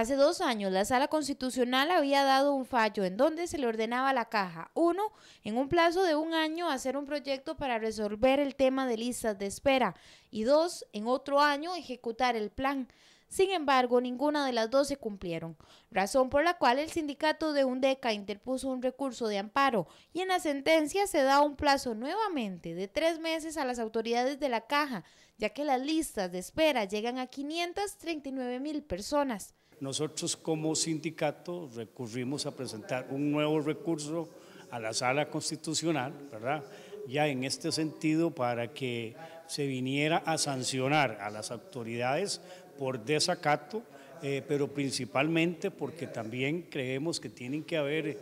Hace dos años, la Sala Constitucional había dado un fallo en donde se le ordenaba a la Caja, uno, en un plazo de un año hacer un proyecto para resolver el tema de listas de espera y dos, en otro año ejecutar el plan. Sin embargo, ninguna de las dos se cumplieron, razón por la cual el sindicato de UNDECA interpuso un recurso de amparo y en la sentencia se da un plazo nuevamente de tres meses a las autoridades de la caja, ya que las listas de espera llegan a 539 mil personas. Nosotros como sindicato recurrimos a presentar un nuevo recurso a la sala constitucional, ¿verdad? ya en este sentido para que se viniera a sancionar a las autoridades por desacato, eh, pero principalmente porque también creemos que tienen que haber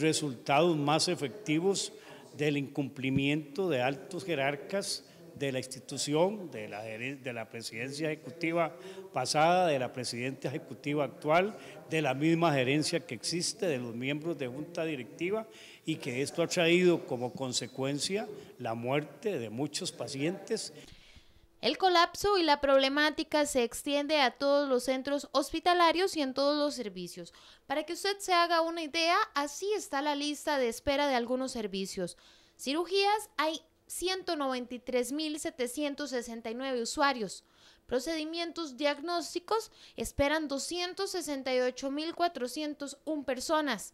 resultados más efectivos del incumplimiento de altos jerarcas de la institución, de la, de la presidencia ejecutiva pasada, de la presidenta ejecutiva actual, de la misma gerencia que existe, de los miembros de junta directiva, y que esto ha traído como consecuencia la muerte de muchos pacientes. El colapso y la problemática se extiende a todos los centros hospitalarios y en todos los servicios. Para que usted se haga una idea, así está la lista de espera de algunos servicios. Cirugías hay 193.769 usuarios. Procedimientos diagnósticos esperan 268.401 personas.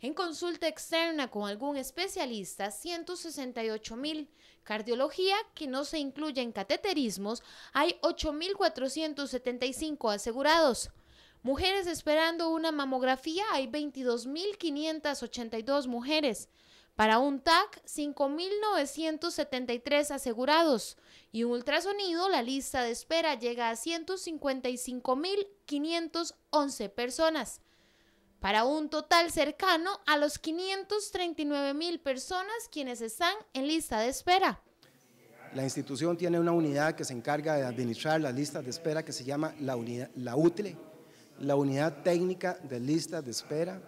En consulta externa con algún especialista, 168 mil. Cardiología, que no se incluye en cateterismos, hay 8.475 asegurados. Mujeres esperando una mamografía, hay 22.582 mujeres. Para un TAC, 5.973 asegurados. Y un ultrasonido, la lista de espera llega a 155.511 personas para un total cercano a los 539 mil personas quienes están en lista de espera. La institución tiene una unidad que se encarga de administrar las listas de espera que se llama la, unidad, la UTLE, la Unidad Técnica de Lista de Espera.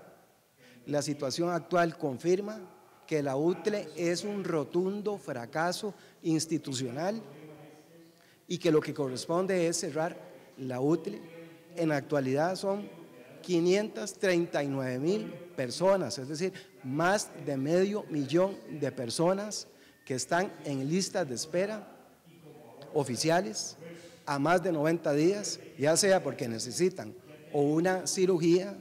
La situación actual confirma que la UTLE es un rotundo fracaso institucional y que lo que corresponde es cerrar la UTLE. En la actualidad son 539 mil personas, es decir, más de medio millón de personas que están en listas de espera oficiales a más de 90 días, ya sea porque necesitan o una cirugía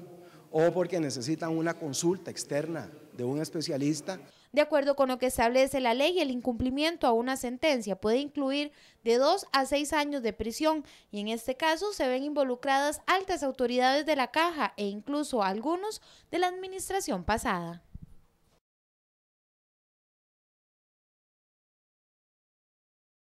o porque necesitan una consulta externa de un especialista. De acuerdo con lo que establece la ley, el incumplimiento a una sentencia puede incluir de dos a seis años de prisión y en este caso se ven involucradas altas autoridades de la caja e incluso algunos de la administración pasada.